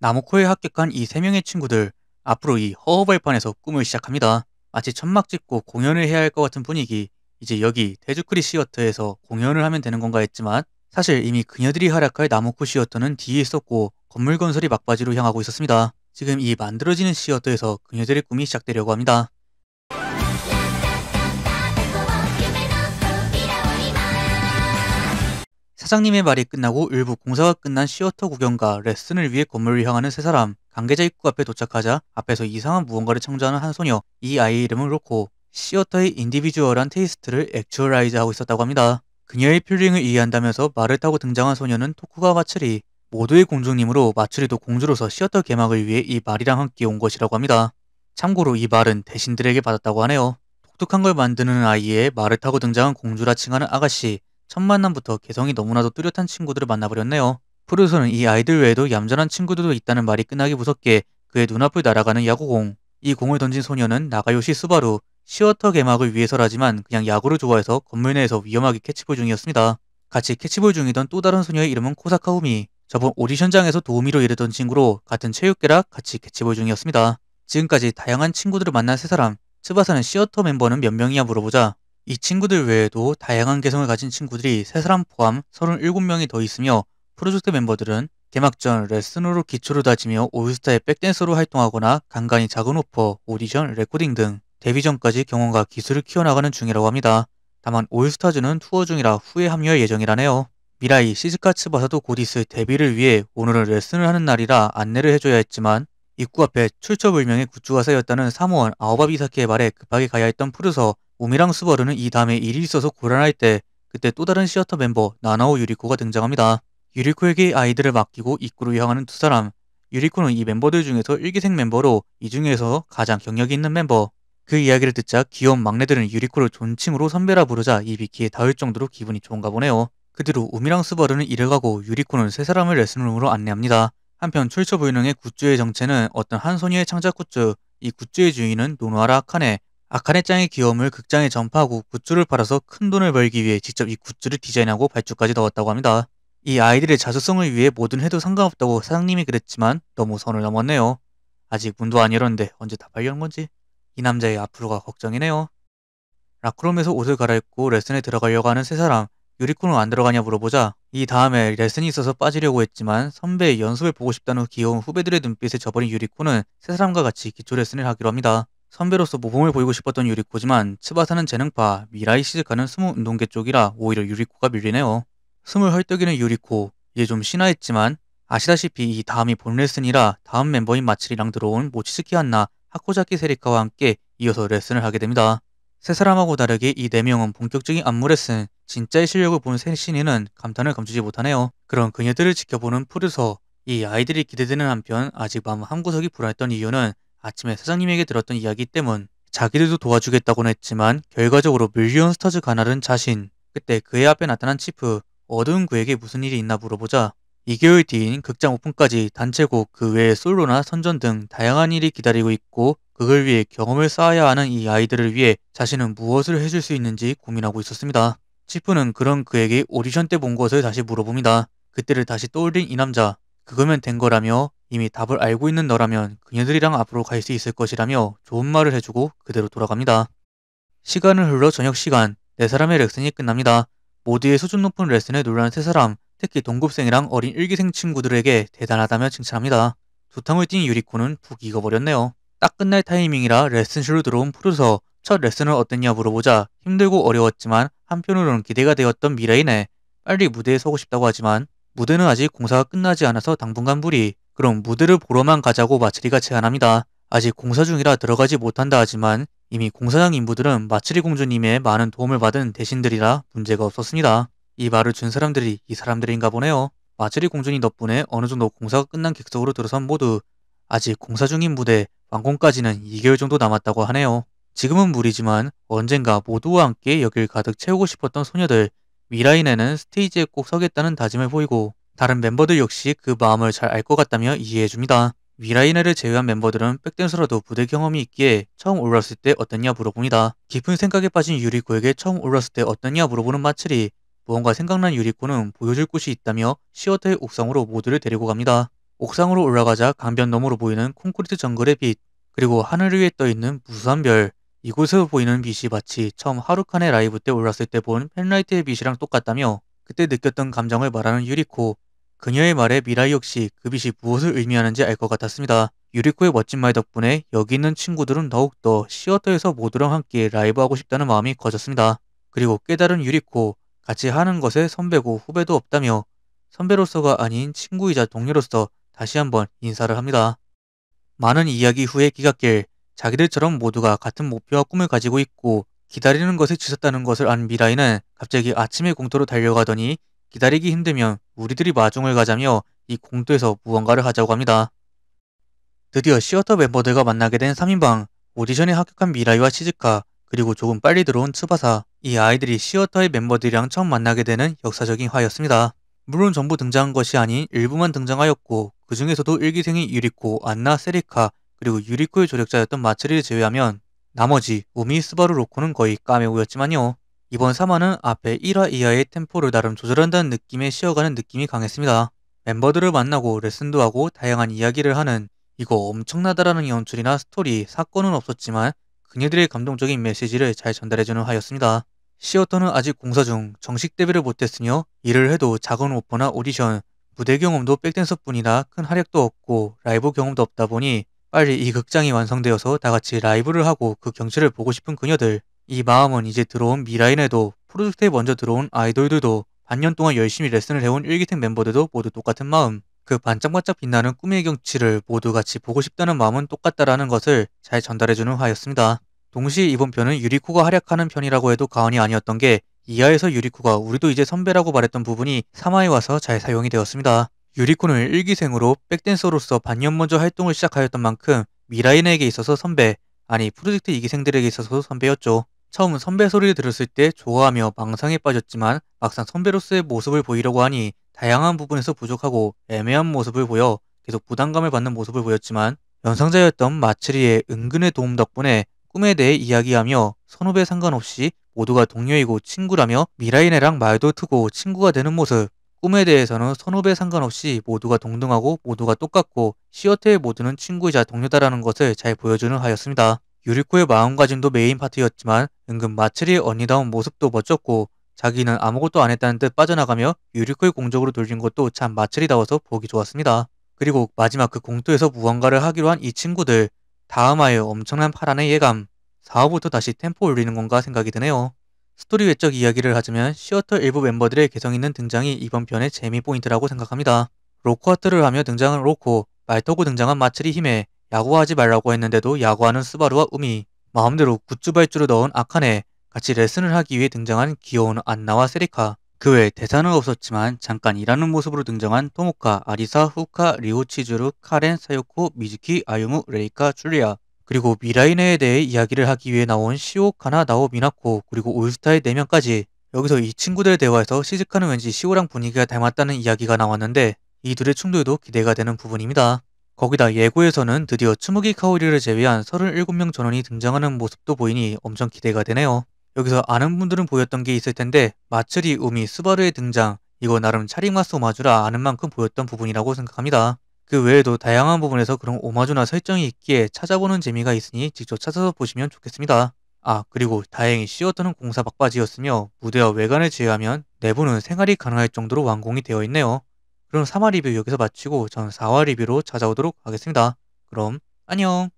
나무코에 합격한 이 세 명의 친구들 앞으로 이 허허벌판에서 꿈을 시작합니다. 마치 천막 찍고 공연을 해야 할 것 같은 분위기 이제 여기 대주크리 시어터에서 공연을 하면 되는 건가 했지만 사실 이미 그녀들이 활약할 나무코 시어터는 뒤에 있었고 건물 건설이 막바지로 향하고 있었습니다. 지금 이 만들어지는 시어터에서 그녀들의 꿈이 시작되려고 합니다. 사장님의 말이 끝나고 일부 공사가 끝난 시어터 구경과 레슨을 위해 건물을 향하는 세 사람. 관계자 입구 앞에 도착하자 앞에서 이상한 무언가를 창조하는 한 소녀. 이 아이의 이름은 로코. 시어터의 인디비주얼한 테이스트를 액츄얼라이즈하고 있었다고 합니다. 그녀의 필링을 이해한다면서 말을 타고 등장한 소녀는 토쿠가 와츠리. 모두의 공주님으로 마츠리도 공주로서 시어터 개막을 위해 이 말이랑 함께 온 것이라고 합니다. 참고로 이 말은 대신들에게 받았다고 하네요. 독특한 걸 만드는 아이의 말을 타고 등장한 공주라 칭하는 아가씨, 첫 만남부터 개성이 너무나도 뚜렷한 친구들을 만나버렸네요. 푸르소는 이 아이들 외에도 얌전한 친구들도 있다는 말이 끝나기 무섭게 그의 눈앞을 날아가는 야구공. 이 공을 던진 소녀는 나가요시 수바루 시어터 개막을 위해서라지만 그냥 야구를 좋아해서 건물 내에서 위험하게 캐치볼 중이었습니다. 같이 캐치볼 중이던 또 다른 소녀의 이름은 코사카우미. 저번 오디션장에서 도우미로 일했던 친구로 같은 체육계라 같이 캐치볼 중이었습니다. 지금까지 다양한 친구들을 만난 세 사람, 츠바사는 시어터 멤버는 몇 명이야 물어보자 이 친구들 외에도 다양한 개성을 가진 친구들이 3사람 포함 37명이 더 있으며 프로젝트 멤버들은 개막전 레슨으로 기초를 다지며 올스타의 백댄서로 활동하거나 간간히 작은 오퍼, 오디션, 레코딩 등 데뷔 전까지 경험과 기술을 키워나가는 중이라고 합니다. 다만 올스타즈는 투어 중이라 후에 합류할 예정이라네요. 미라이 시즈카츠바사도 곧 있을 데뷔를 위해 오늘은 레슨을 하는 날이라 안내를 해줘야 했지만 입구 앞에 출처불명의 굿즈가사였다는 사모원 아오바비사키의 말에 급하게 가야 했던 푸르서 오미랑 스바루는 이 다음에 일이 있어서 곤란할 때 그때 또 다른 시어터 멤버 나나오 유리코가 등장합니다. 유리코에게 아이들을 맡기고 입구로 향하는 두 사람. 유리코는 이 멤버들 중에서 1기생 멤버로 이 중에서 가장 경력이 있는 멤버. 그 이야기를 듣자 귀여운 막내들은 유리코를 존칭으로 선배라 부르자 이비키에 닿을 정도로 기분이 좋은가 보네요. 그 뒤로 우미랑 스바루는 일을 가고 유리코는 세 사람을 레슨룸으로 안내합니다. 한편 출처 불능의 굿즈의 정체는 어떤 한 소녀의 창작 굿즈, 이 굿즈의 주인은 노노아라 아카네, 아카네짱의 귀여움을 극장에 전파하고 굿즈를 팔아서 큰 돈을 벌기 위해 직접 이 굿즈를 디자인하고 발주까지 넣었다고 합니다. 이 아이들의 자수성을 위해 뭐든 해도 상관없다고 사장님이 그랬지만 너무 선을 넘었네요. 아직 문도 안 열었는데 언제 다 발견한 건지 이 남자의 앞으로가 걱정이네요. 라크롬에서 옷을 갈아입고 레슨에 들어가려고 하는 세 사람 유리코는 안 들어가냐 물어보자 이 다음에 레슨이 있어서 빠지려고 했지만 선배의 연습을 보고 싶다는 귀여운 후배들의 눈빛에 져버린 유리코는 세 사람과 같이 기초 레슨을 하기로 합니다. 선배로서 모범을 보이고 싶었던 유리코지만 츠바사는 재능파, 미라이 시즈카는 스무 운동계 쪽이라 오히려 유리코가 밀리네요. 스물 헐떡이는 유리코, 이제 좀 신화했지만 아시다시피 이 다음이 본 레슨이라 다음 멤버인 마츠리랑 들어온 모치스키 한나, 하코자키 세리카와 함께 이어서 레슨을 하게 됩니다. 세 사람하고 다르게 이4 명은 본격적인 안무 레슨, 진짜의 실력을 본 세신이는 감탄을 감추지 못하네요. 그런 그녀들을 지켜보는 푸르서, 이 아이들이 기대되는 한편 아직 마음 한구석이 불안했던 이유는 아침에 사장님에게 들었던 이야기 때문 자기들도 도와주겠다고는 했지만 결과적으로 밀리언스타즈가날은 자신 그때 그의 앞에 나타난 치프 어두운 그에게 무슨 일이 있나 물어보자 2개월 뒤인 극장 오픈까지 단체곡 그 외에 솔로나 선전 등 다양한 일이 기다리고 있고 그걸 위해 경험을 쌓아야 하는 이 아이들을 위해 자신은 무엇을 해줄 수 있는지 고민하고 있었습니다. 치프는 그런 그에게 오디션 때 본 것을 다시 물어봅니다. 그때를 다시 떠올린 이 남자 그거면 된 거라며 이미 답을 알고 있는 너라면 그녀들이랑 앞으로 갈 수 있을 것이라며 좋은 말을 해주고 그대로 돌아갑니다. 시간을 흘러 저녁 시간, 네 사람의 레슨이 끝납니다. 모두의 수준 높은 레슨에 놀란 세 사람, 특히 동급생이랑 어린 일기생 친구들에게 대단하다며 칭찬합니다. 두탕을 띈 유리코는 푹 익어버렸네요. 딱 끝날 타이밍이라 레슨실로 들어온 프로서 첫 레슨은 어땠냐 물어보자 힘들고 어려웠지만 한편으로는 기대가 되었던 미래이네. 빨리 무대에 서고 싶다고 하지만 무대는 아직 공사가 끝나지 않아서 당분간 불이 그럼 무대를 보러만 가자고 마츠리가 제안합니다. 아직 공사 중이라 들어가지 못한다 하지만 이미 공사장 인부들은 마츠리 공주님의 많은 도움을 받은 대신들이라 문제가 없었습니다. 이 말을 준 사람들이 이 사람들인가 보네요. 마츠리 공주님 덕분에 어느 정도 공사가 끝난 객석으로 들어선 모두 아직 공사 중인 무대 완공까지는 2개월 정도 남았다고 하네요. 지금은 무리지만 언젠가 모두와 함께 여길 가득 채우고 싶었던 소녀들 미라인에는 스테이지에 꼭 서겠다는 다짐을 보이고 다른 멤버들 역시 그 마음을 잘 알 것 같다며 이해해줍니다. 위라이네를 제외한 멤버들은 백댄서라도 무대 경험이 있기에 처음 올랐을 때 어땠냐 물어봅니다. 깊은 생각에 빠진 유리코에게 처음 올랐을 때 어땠냐 물어보는 마츠리 무언가 생각난 유리코는 보여줄 곳이 있다며 시어터의 옥상으로 모두를 데리고 갑니다. 옥상으로 올라가자 강변 너머로 보이는 콘크리트 정글의 빛 그리고 하늘 위에 떠있는 무수한 별 이곳에서 보이는 빛이 마치 처음 하루칸의 라이브 때 올랐을 때 본팬라이트의 빛이랑 똑같다며 그때 느꼈던 감정을 말하는 유리코 그녀의 말에 미라이 역시 그 빛이 무엇을 의미하는지 알 것 같았습니다. 유리코의 멋진 말 덕분에 여기 있는 친구들은 더욱더 시어터에서 모두랑 함께 라이브하고 싶다는 마음이 커졌습니다. 그리고 깨달은 유리코, 같이 하는 것에 선배고 후배도 없다며 선배로서가 아닌 친구이자 동료로서 다시 한번 인사를 합니다. 많은 이야기 후에 기각길, 자기들처럼 모두가 같은 목표와 꿈을 가지고 있고 기다리는 것에 지쳤다는 것을 안 미라이는 갑자기 아침에 공터로 달려가더니 기다리기 힘들면 우리들이 마중을 가자며 이 공도에서 무언가를 하자고 합니다. 드디어 시어터 멤버들과 만나게 된 3인방, 오디션에 합격한 미라이와 시즈카, 그리고 조금 빨리 들어온 츠바사, 이 아이들이 시어터의 멤버들이랑 처음 만나게 되는 역사적인 화였습니다. 물론 전부 등장한 것이 아닌 일부만 등장하였고 그 중에서도 일기생인 유리코, 안나, 세리카, 그리고 유리코의 조력자였던 마츠리를 제외하면 나머지 우미, 스바루, 로코는 거의 까메오였지만요. 이번 3화는 앞에 1화 이하의 템포를 나름 조절한다는 느낌에 쉬어가는 느낌이 강했습니다. 멤버들을 만나고 레슨도 하고 다양한 이야기를 하는 이거 엄청나다라는 연출이나 스토리, 사건은 없었지만 그녀들의 감동적인 메시지를 잘 전달해주는 화였습니다. 시어터는 아직 공사 중 정식 데뷔를 못했으며 일을 해도 작은 오퍼나 오디션, 무대 경험도 백댄서뿐이나 큰 활약도 없고 라이브 경험도 없다 보니 빨리 이 극장이 완성되어서 다같이 라이브를 하고 그 경치를 보고 싶은 그녀들 이 마음은 이제 들어온 미라인에도 프로젝트에 먼저 들어온 아이돌들도 반년 동안 열심히 레슨을 해온 일기생 멤버들도 모두 똑같은 마음 그 반짝반짝 빛나는 꿈의 경치를 모두 같이 보고 싶다는 마음은 똑같다라는 것을 잘 전달해주는 화였습니다. 동시에 이번 편은 유리코가 활약하는 편이라고 해도 과언이 아니었던 게 이하에서 유리코가 우리도 이제 선배라고 말했던 부분이 3화에 와서 잘 사용이 되었습니다. 유리코는 1기생으로 백댄서로서 반년 먼저 활동을 시작하였던 만큼 미라인에게 있어서 선배, 아니 프로젝트 2기생들에게 있어서 선배였죠. 처음 선배 소리를 들었을 때 좋아하며 망상에 빠졌지만 막상 선배로서의 모습을 보이려고 하니 다양한 부분에서 부족하고 애매한 모습을 보여 계속 부담감을 받는 모습을 보였지만 연상자였던 마츠리의 은근의 도움 덕분에 꿈에 대해 이야기하며 선후배 상관없이 모두가 동료이고 친구라며 미라이네랑 말도 트고 친구가 되는 모습 꿈에 대해서는 선후배 상관없이 모두가 동등하고 모두가 똑같고 시어테의 모두는 친구이자 동료다라는 것을 잘 보여주는 하였습니다. 유리코의 마음가짐도 메인 파트였지만 은근 마츠리 의 언니다운 모습도 멋졌고 자기는 아무것도 안 했다는 듯 빠져나가며 유리클 공적으로 돌린 것도 참 마츠리다워서 보기 좋았습니다. 그리고 마지막 그공투에서 무언가를 하기로 한 이 친구들 다음하의 엄청난 파란의 예감 4화부터 다시 템포 올리는 건가 생각이 드네요. 스토리 외적 이야기를 하자면 시어터 일부 멤버들의 개성 있는 등장이 이번 편의 재미 포인트라고 생각합니다. 로코아트를 하며 등장한 로코, 말토고 등장한 마츠리 힘에 야구하지 말라고 했는데도 야구하는 스바루와 우미, 마음대로 굿즈발주로 넣은 아카네, 같이 레슨을 하기 위해 등장한 귀여운 안나와 세리카, 그 외 대사는 없었지만 잠깐 일하는 모습으로 등장한 토모카, 아리사, 후카, 리오치즈루, 카렌, 사요코, 미즈키, 아유무, 레이카, 줄리아, 그리고 미라이네에 대해 이야기를 하기 위해 나온 시오카나 나오 미나코, 그리고 올스타의 4명까지 여기서 이 친구들의 대화에서 시즈카는 왠지 시오랑 분위기가 닮았다는 이야기가 나왔는데 이 둘의 충돌도 기대가 되는 부분입니다. 거기다 예고에서는 드디어 추무기 카오리를 제외한 37명 전원이 등장하는 모습도 보이니 엄청 기대가 되네요. 여기서 아는 분들은 보였던 게 있을 텐데 마츠리 우미 스바르의 등장 이거 나름 차리마스 오마주라 아는 만큼 보였던 부분이라고 생각합니다. 그 외에도 다양한 부분에서 그런 오마주나 설정이 있기에 찾아보는 재미가 있으니 직접 찾아서 보시면 좋겠습니다. 아 그리고 다행히 시어터는 공사 막바지였으며 무대와 외관을 제외하면 내부는 생활이 가능할 정도로 완공이 되어 있네요. 그럼 3화 리뷰 여기서 마치고 저 4화 리뷰로 찾아오도록 하겠습니다. 그럼 안녕!